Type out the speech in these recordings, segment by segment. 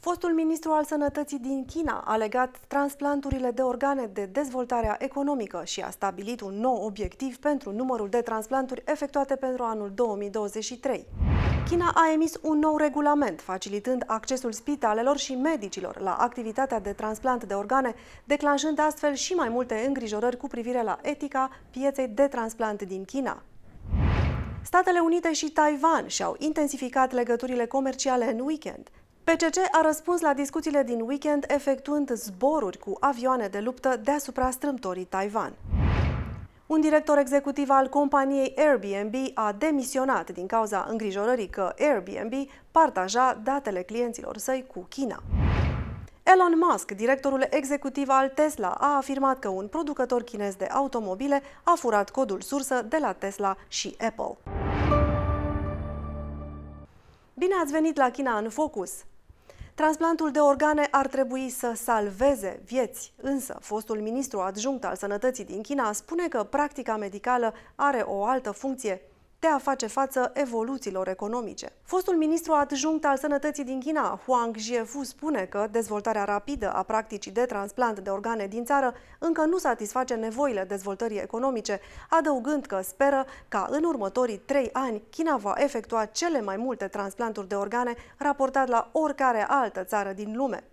Fostul ministru al sănătății din China a legat transplanturile de organe de dezvoltarea economică și a stabilit un nou obiectiv pentru numărul de transplanturi efectuate pentru anul 2023. China a emis un nou regulament, facilitând accesul spitalelor și medicilor la activitatea de transplant de organe, declanșând astfel și mai multe îngrijorări cu privire la etica pieței de transplant din China. Statele Unite și Taiwan și-au intensificat legăturile comerciale în weekend – PCC a răspuns la discuțiile din weekend efectuând zboruri cu avioane de luptă deasupra strâmtorii Taiwan. Un director executiv al companiei Airbnb a demisionat din cauza îngrijorării că Airbnb partaja datele clienților săi cu China. Elon Musk, directorul executiv al Tesla, a afirmat că un producător chinez de automobile a furat codul sursă de la Tesla și Apple. Bine ați venit la China în Focus! Transplantul de organe ar trebui să salveze vieți, însă fostul ministru adjunct al sănătății din China spune că practica medicală are o altă funcție de a face față evoluțiilor economice. Fostul ministru adjunct al sănătății din China, Huang Jiefu, spune că dezvoltarea rapidă a practicii de transplant de organe din țară încă nu satisface nevoile dezvoltării economice, adăugând că speră ca în următorii trei ani China va efectua cele mai multe transplanturi de organe raportat la oricare altă țară din lume.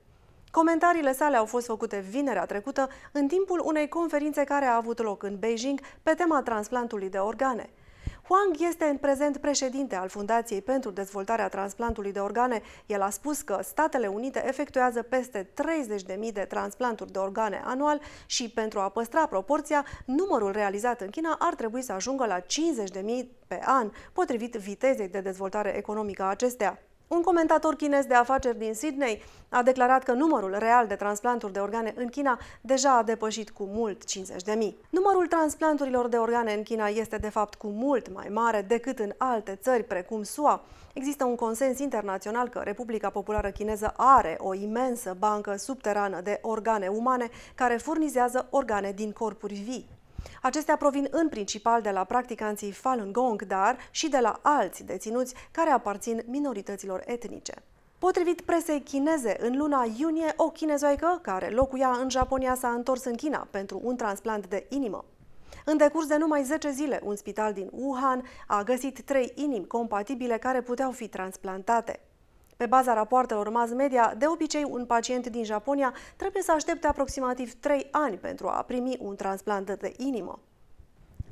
Comentariile sale au fost făcute vinerea trecută în timpul unei conferințe care a avut loc în Beijing pe tema transplantului de organe. Huang este în prezent președinte al Fundației pentru Dezvoltarea Transplantului de Organe. El a spus că Statele Unite efectuează peste 30.000 de transplanturi de organe anual și pentru a păstra proporția, numărul realizat în China ar trebui să ajungă la 50.000 pe an, potrivit vitezei de dezvoltare economică a acestea. Un comentator chinez de afaceri din Sydney a declarat că numărul real de transplanturi de organe în China deja a depășit cu mult 50.000. Numărul transplanturilor de organe în China este de fapt cu mult mai mare decât în alte țări precum SUA. Există un consens internațional că Republica Populară Chineză are o imensă bancă subterană de organe umane care furnizează organe din corpuri vii. Acestea provin în principal de la practicanții Falun Gong, dar și de la alți deținuți care aparțin minorităților etnice. Potrivit presei chineze, în luna iunie, o chinezoică care locuia în Japonia s-a întors în China pentru un transplant de inimă. În decurs de numai 10 zile, un spital din Wuhan a găsit trei inimi compatibile care puteau fi transplantate. Pe baza rapoartelor mass media, de obicei un pacient din Japonia trebuie să aștepte aproximativ 3 ani pentru a primi un transplant de inimă.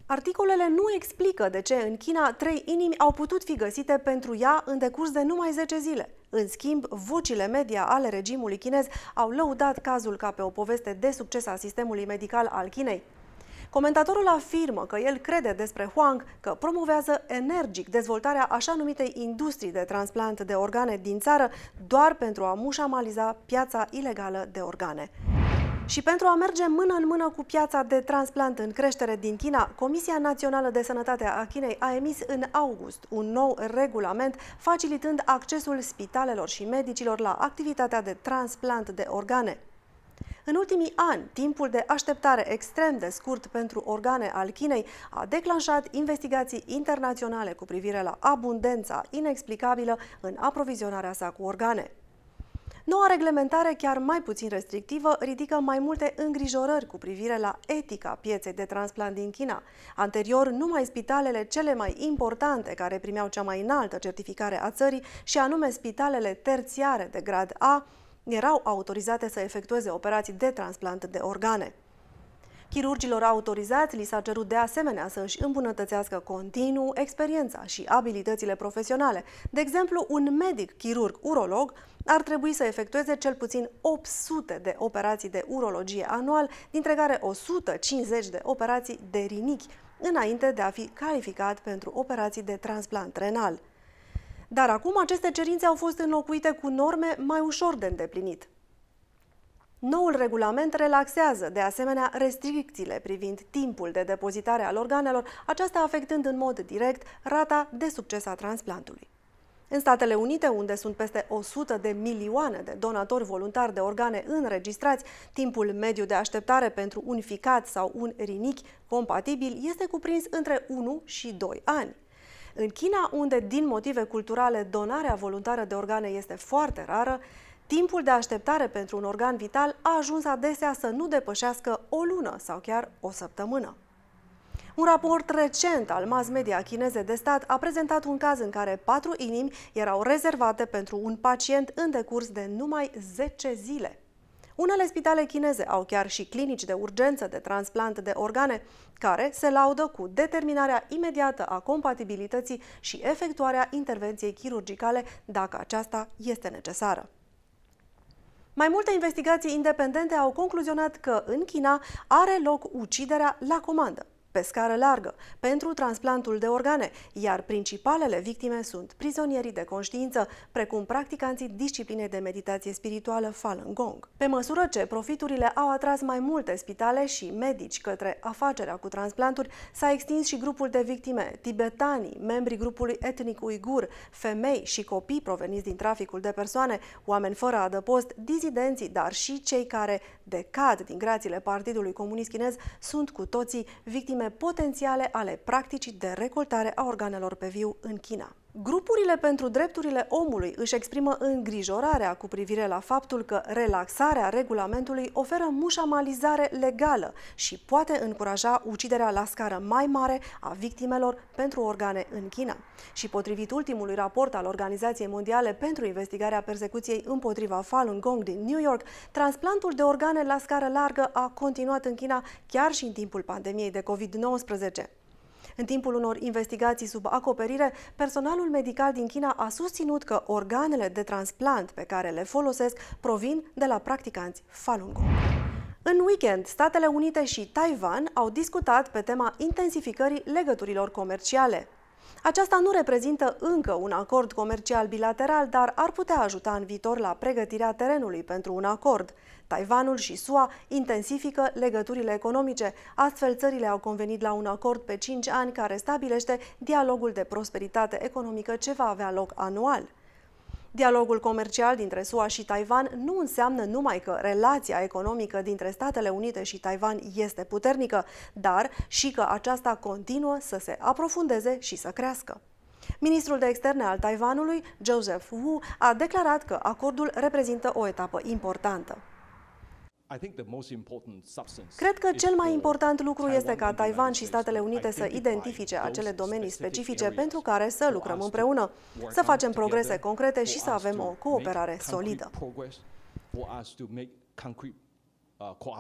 Articolele nu explică de ce în China trei inimi au putut fi găsite pentru ea în decurs de numai 10 zile. În schimb, vocile media ale regimului chinez au lăudat cazul ca pe o poveste de succes a sistemului medical al Chinei. Comentatorul afirmă că el crede despre Huang că promovează energic dezvoltarea așa numitei industrii de transplant de organe din țară doar pentru a mușamaliza piața ilegală de organe. Și pentru a merge mână în mână cu piața de transplant în creștere din China, Comisia Națională de Sănătate a Chinei a emis în august un nou regulament facilitând accesul spitalelor și medicilor la activitatea de transplant de organe. În ultimii ani, timpul de așteptare extrem de scurt pentru organe al Chinei a declanșat investigații internaționale cu privire la abundența inexplicabilă în aprovizionarea sa cu organe. Noua reglementare, chiar mai puțin restrictivă, ridică mai multe îngrijorări cu privire la etica pieței de transplant din China. Anterior, numai spitalele cele mai importante care primeau cea mai înaltă certificare a țării, și anume spitalele terțiare de grad A, erau autorizate să efectueze operații de transplant de organe. Chirurgilor autorizați li s-a cerut de asemenea să își îmbunătățească continuu experiența și abilitățile profesionale. De exemplu, un medic chirurg urolog ar trebui să efectueze cel puțin 800 de operații de urologie anual, dintre care 150 de operații de rinichi, înainte de a fi calificat pentru operații de transplant renal. Dar acum aceste cerințe au fost înlocuite cu norme mai ușor de îndeplinit. Noul regulament relaxează, de asemenea, restricțiile privind timpul de depozitare al organelor, aceasta afectând în mod direct rata de succes a transplantului. În Statele Unite, unde sunt peste 100 de milioane de donatori voluntari de organe înregistrați, timpul mediu de așteptare pentru un ficat sau un rinichi compatibil este cuprins între 1 și 2 ani. În China, unde din motive culturale donarea voluntară de organe este foarte rară, timpul de așteptare pentru un organ vital a ajuns adesea să nu depășească o lună sau chiar o săptămână. Un raport recent al mass media chineze de stat a prezentat un caz în care patru inimi erau rezervate pentru un pacient în decurs de numai 10 zile. Unele spitale chineze au chiar și clinici de urgență de transplant de organe, care se laudă cu determinarea imediată a compatibilității și efectuarea intervenției chirurgicale dacă aceasta este necesară. Mai multe investigații independente au concluzionat că în China are loc uciderea la comandă pe scară largă pentru transplantul de organe, iar principalele victime sunt prizonierii de conștiință, precum practicanții disciplinei de meditație spirituală Falun Gong. Pe măsură ce profiturile au atras mai multe spitale și medici către afacerea cu transplanturi, s-a extins și grupul de victime, tibetanii, membrii grupului etnic uigur, femei și copii proveniți din traficul de persoane, oameni fără adăpost, dizidenții, dar și cei care decad din grațiile Partidului Comunist Chinez sunt cu toții victime potențiale ale practicii de recoltare a organelor pe viu în China. Grupurile pentru drepturile omului își exprimă îngrijorarea cu privire la faptul că relaxarea regulamentului oferă mușamalizare legală și poate încuraja uciderea la scară mai mare a victimelor pentru organe în China. Și potrivit ultimului raport al Organizației Mondiale pentru investigarea persecuției împotriva Falun Gong din New York, transplantul de organe la scară largă a continuat în China chiar și în timpul pandemiei de COVID-19. În timpul unor investigații sub acoperire, personalul medical din China a susținut că organele de transplant pe care le folosesc provin de la practicanți Falun Gong. În weekend, Statele Unite și Taiwan au discutat pe tema intensificării legăturilor comerciale. Aceasta nu reprezintă încă un acord comercial bilateral, dar ar putea ajuta în viitor la pregătirea terenului pentru un acord. Taiwanul și SUA intensifică legăturile economice, astfel țările au convenit la un acord pe 5 ani care stabilește dialogul de prosperitate economică ce va avea loc anual. Dialogul comercial dintre SUA și Taiwan nu înseamnă numai că relația economică dintre Statele Unite și Taiwan este puternică, dar și că aceasta continuă să se aprofundeze și să crească. Ministrul de externe al Taiwanului, Joseph Wu, a declarat că acordul reprezintă o etapă importantă. Cred că cel mai important lucru este ca Taiwan și Statele Unite să identifice acele domenii specifice pentru care să lucrăm împreună, să facem progrese concrete și să avem o cooperare solidă. Uh,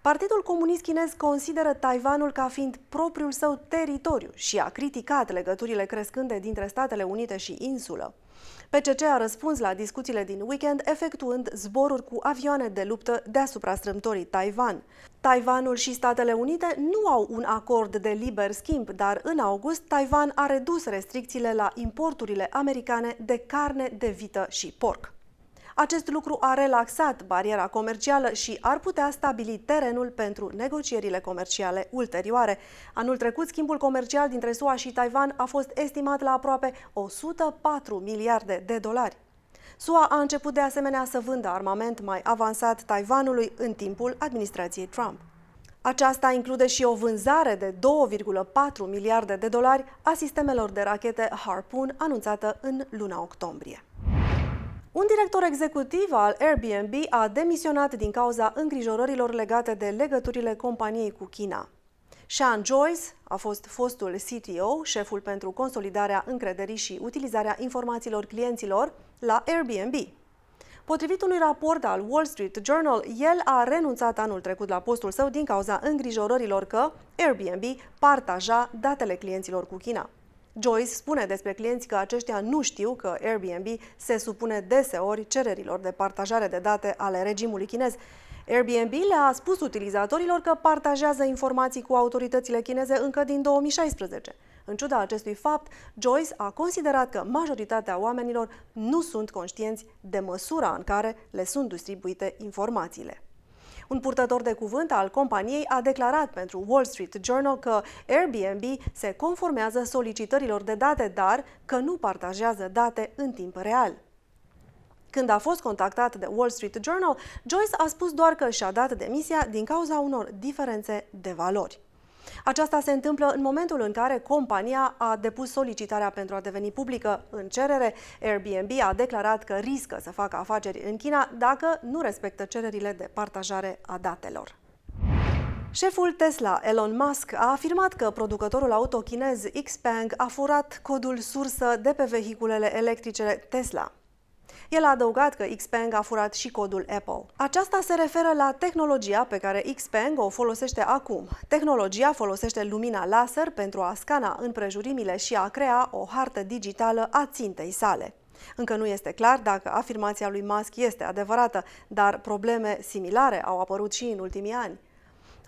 Partidul Comunist Chinez consideră Taiwanul ca fiind propriul său teritoriu și a criticat legăturile crescânde dintre Statele Unite și insulă. PCC a răspuns la discuțiile din weekend efectuând zboruri cu avioane de luptă deasupra strâmtorii Taiwan. Taiwanul și Statele Unite nu au un acord de liber schimb, dar în august Taiwan a redus restricțiile la importurile americane de carne de vită și porc. Acest lucru a relaxat bariera comercială și ar putea stabili terenul pentru negocierile comerciale ulterioare. Anul trecut, schimbul comercial dintre SUA și Taiwan a fost estimat la aproape 104 miliarde de dolari. SUA a început de asemenea să vândă armament mai avansat Taiwanului în timpul administrației Trump. Aceasta include și o vânzare de 2,4 miliarde de dolari a sistemelor de rachete Harpoon anunțată în luna octombrie. Un director executiv al Airbnb a demisionat din cauza îngrijorărilor legate de legăturile companiei cu China. Sean Joyce a fost fostul CTO, șeful pentru consolidarea încrederii și utilizarea informațiilor clienților la Airbnb. Potrivit unui raport al Wall Street Journal, el a renunțat anul trecut la postul său din cauza îngrijorărilor că Airbnb partaja datele clienților cu China. Joyce spune despre clienți că aceștia nu știu că Airbnb se supune deseori cererilor de partajare de date ale regimului chinez. Airbnb le-a spus utilizatorilor că partajează informații cu autoritățile chineze încă din 2016. În ciuda acestui fapt, Joyce a considerat că majoritatea oamenilor nu sunt conștienți de măsura în care le sunt distribuite informațiile. Un purtător de cuvânt al companiei a declarat pentru Wall Street Journal că Airbnb se conformează solicitărilor de date, dar că nu partajează date în timp real. Când a fost contactat de Wall Street Journal, Joyce a spus doar că și-a dat demisia din cauza unor diferențe de valori. Aceasta se întâmplă în momentul în care compania a depus solicitarea pentru a deveni publică. În cerere, Airbnb a declarat că riscă să facă afaceri în China dacă nu respectă cererile de partajare a datelor. Șeful Tesla, Elon Musk, a afirmat că producătorul auto chinez Xpeng a furat codul sursă de pe vehiculele electrice Tesla. El a adăugat că Xpeng a furat și codul Apple. Aceasta se referă la tehnologia pe care Xpeng o folosește acum. Tehnologia folosește lumina laser pentru a scana împrejurimile și a crea o hartă digitală a țintei sale. Încă nu este clar dacă afirmația lui Musk este adevărată, dar probleme similare au apărut și în ultimii ani.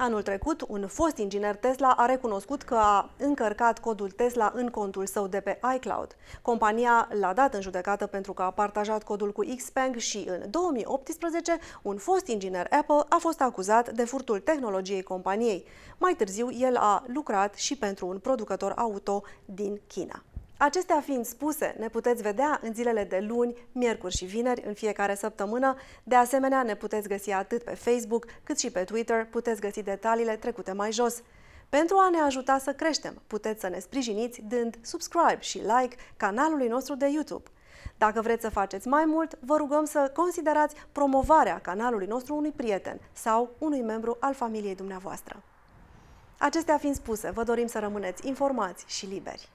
Anul trecut, un fost inginer Tesla a recunoscut că a încărcat codul Tesla în contul său de pe iCloud. Compania l-a dat în judecată pentru că a partajat codul cu Xpeng și în 2018, un fost inginer Apple a fost acuzat de furtul tehnologiei companiei. Mai târziu, el a lucrat și pentru un producător auto din China. Acestea fiind spuse, ne puteți vedea în zilele de luni, miercuri și vineri, în fiecare săptămână. De asemenea, ne puteți găsi atât pe Facebook cât și pe Twitter, puteți găsi detaliile trecute mai jos. Pentru a ne ajuta să creștem, puteți să ne sprijiniți dând subscribe și like canalului nostru de YouTube. Dacă vreți să faceți mai mult, vă rugăm să considerați promovarea canalului nostru unui prieten sau unui membru al familiei dumneavoastră. Acestea fiind spuse, vă dorim să rămâneți informați și liberi.